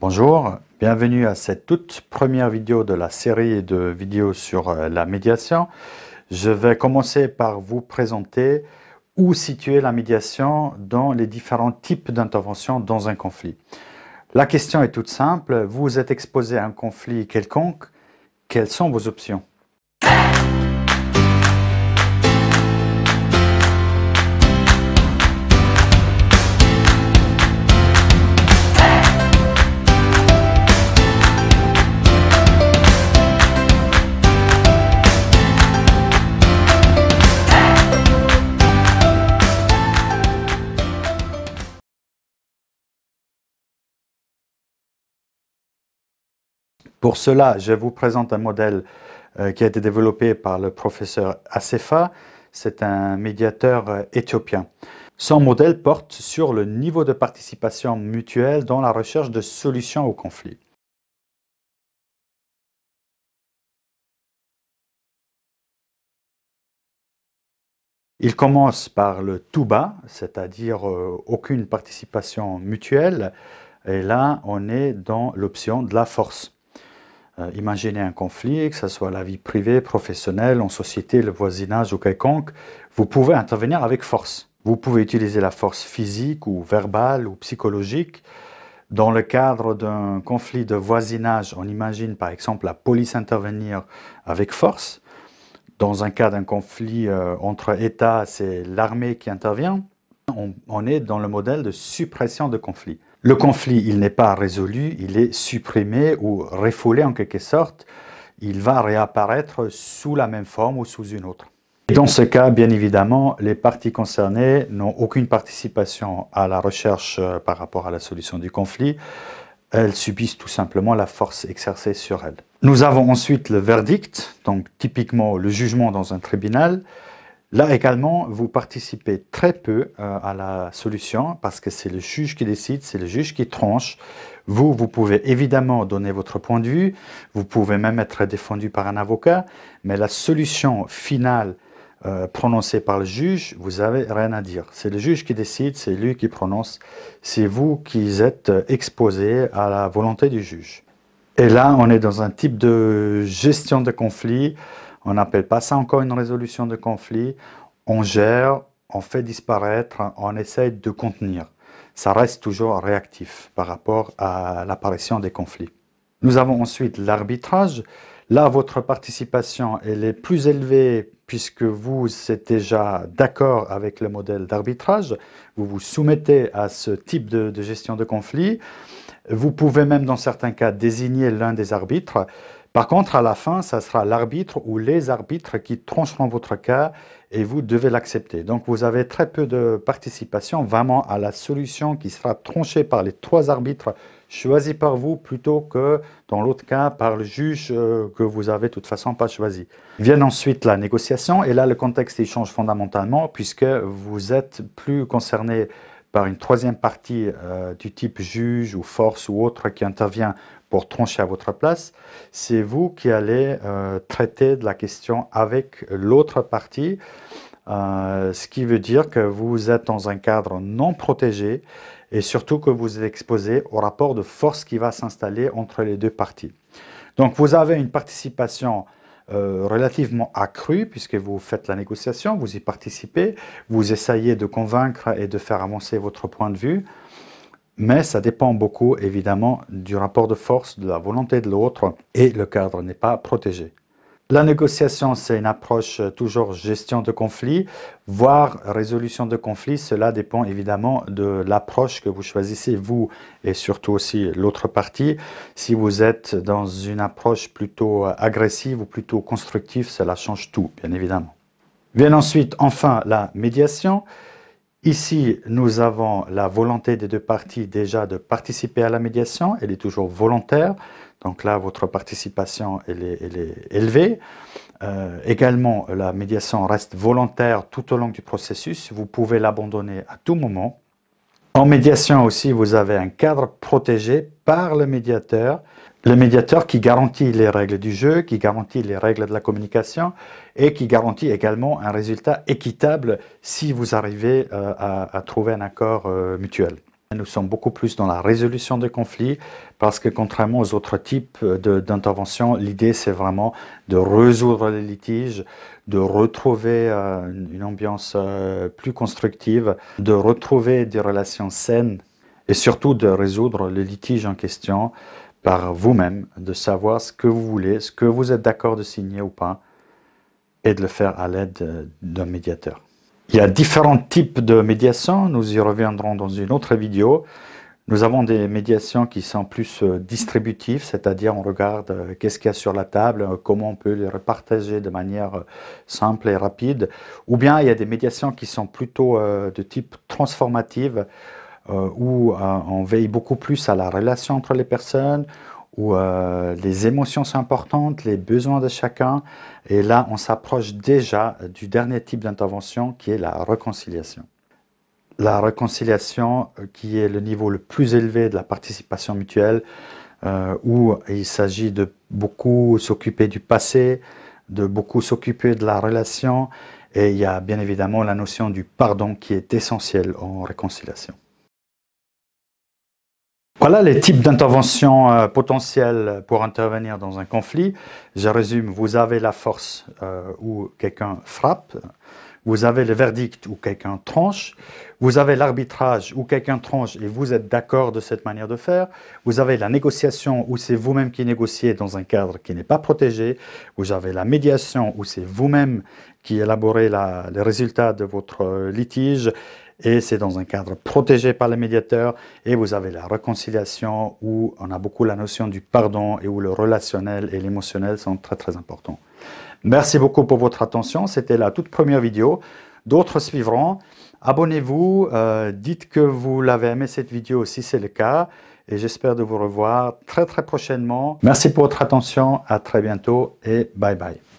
Bonjour, bienvenue à cette toute première vidéo de la série de vidéos sur euh, la médiation. Je vais commencer par vous présenter où situer la médiation dans les différents types d'intervention dans un conflit. La question est toute simple, vous êtes exposé à un conflit quelconque, quelles sont vos options Pour cela, je vous présente un modèle euh, qui a été développé par le professeur Assefa. C'est un médiateur euh, éthiopien. Son modèle porte sur le niveau de participation mutuelle dans la recherche de solutions au conflit. Il commence par le tout bas, c'est-à-dire euh, aucune participation mutuelle, et là on est dans l'option de la force. Euh, imaginez un conflit, que ce soit la vie privée, professionnelle, en société, le voisinage ou quelconque, vous pouvez intervenir avec force. Vous pouvez utiliser la force physique ou verbale ou psychologique. Dans le cadre d'un conflit de voisinage, on imagine par exemple la police intervenir avec force. Dans un cas d'un conflit euh, entre États, c'est l'armée qui intervient. On, on est dans le modèle de suppression de conflits. Le conflit, il n'est pas résolu, il est supprimé ou refoulé en quelque sorte. Il va réapparaître sous la même forme ou sous une autre. Et dans ce cas, bien évidemment, les parties concernées n'ont aucune participation à la recherche euh, par rapport à la solution du conflit. Elles subissent tout simplement la force exercée sur elles. Nous avons ensuite le verdict, donc typiquement le jugement dans un tribunal. Là également, vous participez très peu euh, à la solution parce que c'est le juge qui décide, c'est le juge qui tranche. Vous, vous pouvez évidemment donner votre point de vue, vous pouvez même être défendu par un avocat, mais la solution finale euh, prononcée par le juge, vous n'avez rien à dire. C'est le juge qui décide, c'est lui qui prononce, c'est vous qui êtes euh, exposé à la volonté du juge. Et là, on est dans un type de gestion de conflit on n'appelle pas ça encore une résolution de conflit. On gère, on fait disparaître, on essaye de contenir. Ça reste toujours réactif par rapport à l'apparition des conflits. Nous avons ensuite l'arbitrage. Là, votre participation est est plus élevée puisque vous êtes déjà d'accord avec le modèle d'arbitrage. Vous vous soumettez à ce type de, de gestion de conflit. Vous pouvez même, dans certains cas, désigner l'un des arbitres. Par contre, à la fin, ça sera l'arbitre ou les arbitres qui trancheront votre cas et vous devez l'accepter. Donc, vous avez très peu de participation vraiment à la solution qui sera tranchée par les trois arbitres choisis par vous plutôt que, dans l'autre cas, par le juge euh, que vous avez de toute façon pas choisi. Vient ensuite la négociation et là, le contexte change fondamentalement puisque vous êtes plus concerné par une troisième partie euh, du type juge ou force ou autre qui intervient pour trancher à votre place, c'est vous qui allez euh, traiter de la question avec l'autre partie, euh, ce qui veut dire que vous êtes dans un cadre non protégé et surtout que vous êtes exposé au rapport de force qui va s'installer entre les deux parties. Donc vous avez une participation euh, relativement accrue puisque vous faites la négociation, vous y participez, vous essayez de convaincre et de faire avancer votre point de vue mais ça dépend beaucoup évidemment du rapport de force, de la volonté de l'autre, et le cadre n'est pas protégé. La négociation, c'est une approche euh, toujours gestion de conflit, voire résolution de conflit. Cela dépend évidemment de l'approche que vous choisissez, vous et surtout aussi l'autre partie. Si vous êtes dans une approche plutôt euh, agressive ou plutôt constructive, cela change tout, bien évidemment. Vient ensuite, enfin, la médiation. Ici, nous avons la volonté des deux parties déjà de participer à la médiation. Elle est toujours volontaire. Donc là, votre participation, est, élevée. Euh, également, la médiation reste volontaire tout au long du processus. Vous pouvez l'abandonner à tout moment. En médiation aussi, vous avez un cadre protégé par le médiateur le médiateur qui garantit les règles du jeu, qui garantit les règles de la communication et qui garantit également un résultat équitable si vous arrivez euh, à, trouver un accord euh, mutuel. Nous sommes beaucoup plus dans la résolution des conflits parce que contrairement aux autres types euh, d'interventions, l'idée c'est vraiment de résoudre les litiges, de retrouver une ambiance plus constructive, de retrouver des relations saines et surtout de résoudre le litige en question par vous-même, de savoir ce que vous voulez, ce que vous êtes d'accord de signer ou pas, et de le faire à l'aide euh, d'un médiateur. Il y a différents types de médiation, nous y reviendrons dans une autre vidéo. Nous avons des médiations qui sont plus euh, distributives, c'est-à-dire on regarde euh, qu'est-ce qu'il y a sur la table, comment on peut les repartager de manière simple et rapide. Ou bien il y a des médiations qui sont plutôt de type transformative, euh, où euh, on veille beaucoup plus à la relation entre les personnes, où euh, les émotions sont importantes, les besoins de chacun. Et là, on s'approche déjà du dernier type d'intervention qui est la réconciliation. La réconciliation qui est le niveau le plus élevé de la participation mutuelle, où il s'agit de beaucoup s'occuper du passé, de beaucoup s'occuper de la relation. Et il y a bien évidemment la notion du pardon qui est essentielle en réconciliation. Voilà les types d'interventions euh, potentielles pour intervenir dans un conflit. Je résume, vous avez la force euh, où quelqu'un frappe, vous avez le verdict où quelqu'un tranche, vous avez l'arbitrage où quelqu'un tranche et vous êtes d'accord de cette manière de faire, vous avez la négociation où c'est vous-même qui négociez dans un cadre qui n'est pas protégé, vous avez la médiation où c'est vous-même qui élaborez les résultats de votre euh, litige, et c'est dans un cadre protégé par les médiateurs, et vous avez la réconciliation où on a beaucoup la notion du pardon et où le relationnel et l'émotionnel sont très très importants. Merci beaucoup pour votre attention, c'était la toute première vidéo, d'autres suivront. Abonnez-vous, euh, dites que vous l'avez aimé cette vidéo si c'est le cas et j'espère de vous revoir très très prochainement. Merci pour votre attention, à très bientôt et bye bye.